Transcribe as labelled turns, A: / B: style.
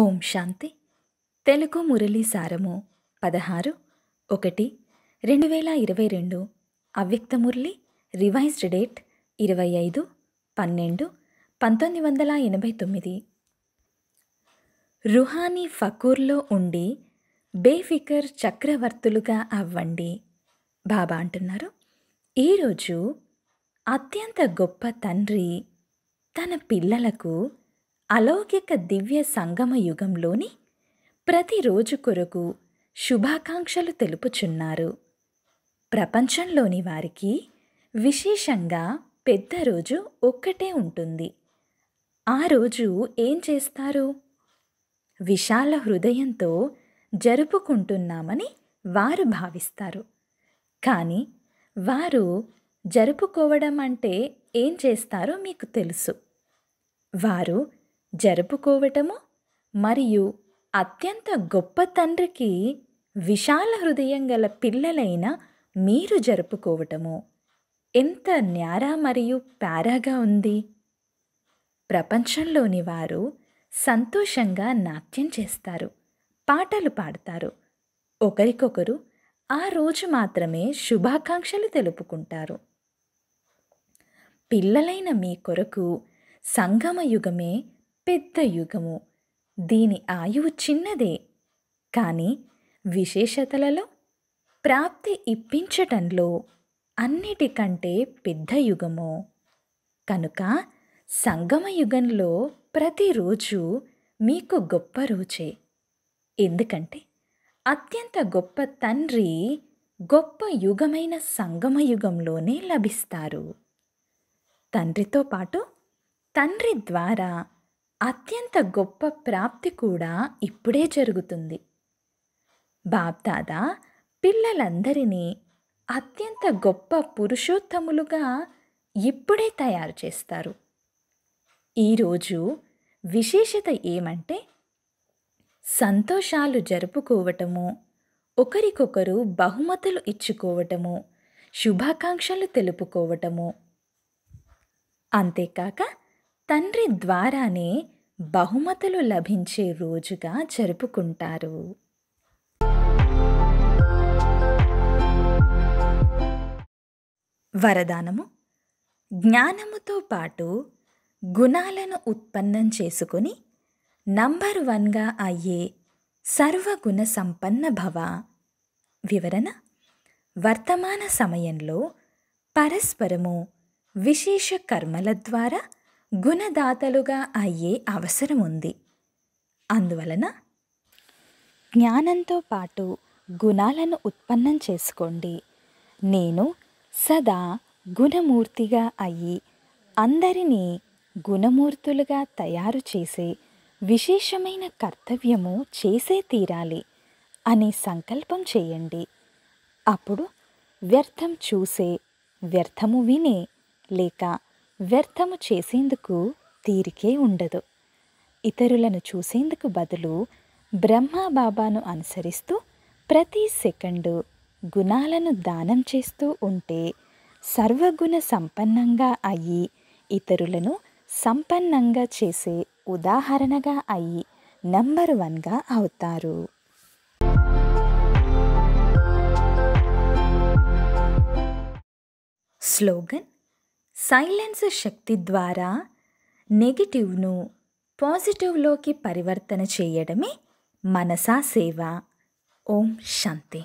A: ఓం శాంతి తెలుగు మురళీ సారము పదహారు ఒకటి రెండు వేల ఇరవై రెండు అవ్యక్త మురళి రివైజ్డ్ డేట్ ఇరవై ఐదు పన్నెండు పంతొమ్మిది వందల ఎనభై తొమ్మిది రుహానీ ఫకూర్లో ఉండి బేఫికర్ చక్రవర్తులుగా అవ్వండి బాబా అంటున్నారు ఈరోజు అత్యంత గొప్ప తండ్రి తన పిల్లలకు అలౌకిక దివ్య సంగమ యుగంలోని ప్రతిరోజు కొరకు శుభాకాంక్షలు తెలుపుచున్నారు ప్రపంచంలోని వారికి విశేషంగా పెద్ద రోజు ఒక్కటే ఉంటుంది ఆ రోజు ఏం చేస్తారు విశాల హృదయంతో జరుపుకుంటున్నామని వారు భావిస్తారు కానీ వారు జరుపుకోవడం అంటే ఏం చేస్తారో మీకు తెలుసు వారు జరుపుకోవటము మరియు అత్యంత గొప్ప తండ్రికి విశాల హృదయం గల పిల్లలైన మీరు జరుపుకోవటము ఎంత న్యారా మరియు పారాగా ఉంది ప్రపంచంలోని వారు సంతోషంగా నాట్యం చేస్తారు పాటలు పాడతారు ఒకరికొకరు ఆ రోజు మాత్రమే శుభాకాంక్షలు తెలుపుకుంటారు పిల్లలైన మీ కొరకు సంగమయుగమే పెద్ద యుగము దీని ఆయువు చిన్నదే కానీ విశేషతలలో ప్రాప్తి ఇప్పించటంలో అన్నిటికంటే పెద్ద యుగము కనుక సంగమ యుగంలో ప్రతిరోజు మీకు గొప్ప రోజే ఎందుకంటే అత్యంత గొప్ప తండ్రి గొప్ప యుగమైన సంగమ యుగంలోనే లభిస్తారు తండ్రితో పాటు తండ్రి ద్వారా అత్యంత గొప్ప ప్రాప్తి కూడా ఇప్పుడే జరుగుతుంది బాబ్దాదా పిల్లలందరినీ అత్యంత గొప్ప పురుషోత్తములుగా ఇప్పుడే తయారు చేస్తారు ఈరోజు విశేషత ఏమంటే సంతోషాలు జరుపుకోవటము ఒకరికొకరు బహుమతులు ఇచ్చుకోవటము శుభాకాంక్షలు తెలుపుకోవటము అంతేకాక తండ్రి ద్వారానే బహుమతులు లభించే రోజుగా జరుపుకుంటారు వరదానము జ్ఞానముతో పాటు గుణాలను ఉత్పన్నం చేసుకుని నంబర్ వన్గా అయ్యే సర్వగుణ సంపన్న భవ వివరణ వర్తమాన సమయంలో పరస్పరము విశేష కర్మల ద్వారా గుణదాతలుగా అయ్యే అవసరం ఉంది అందువలన జ్ఞానంతో పాటు గుణాలను ఉత్పన్నం చేసుకోండి నేను సదా గుణమూర్తిగా అయ్యి అందరినీ గుణమూర్తులుగా తయారు చేసే విశేషమైన కర్తవ్యము చేసే తీరాలి అనే సంకల్పం చేయండి అప్పుడు వ్యర్థం చూసే వ్యర్థము వినే లేక వ్యర్థము చేసేందుకు తీరికే ఉండదు ఇతరులను చూసేందుకు బదులు బ్రహ్మ బాబాను అనుసరిస్తూ ప్రతి సెకండు గుణాలను దానం చేస్తూ ఉంటే సర్వగుణ సంపన్నంగా అయ్యి ఇతరులను సంపన్నంగా చేసే ఉదాహరణగా అయ్యి నంబర్ వన్గా అవుతారు స్లోగన్ సైలెన్స్ శక్తి ద్వారా నెగిటివ్ను పాజిటివ్లోకి పరివర్తన చేయడమే మనసా సేవ ఓం శాంతి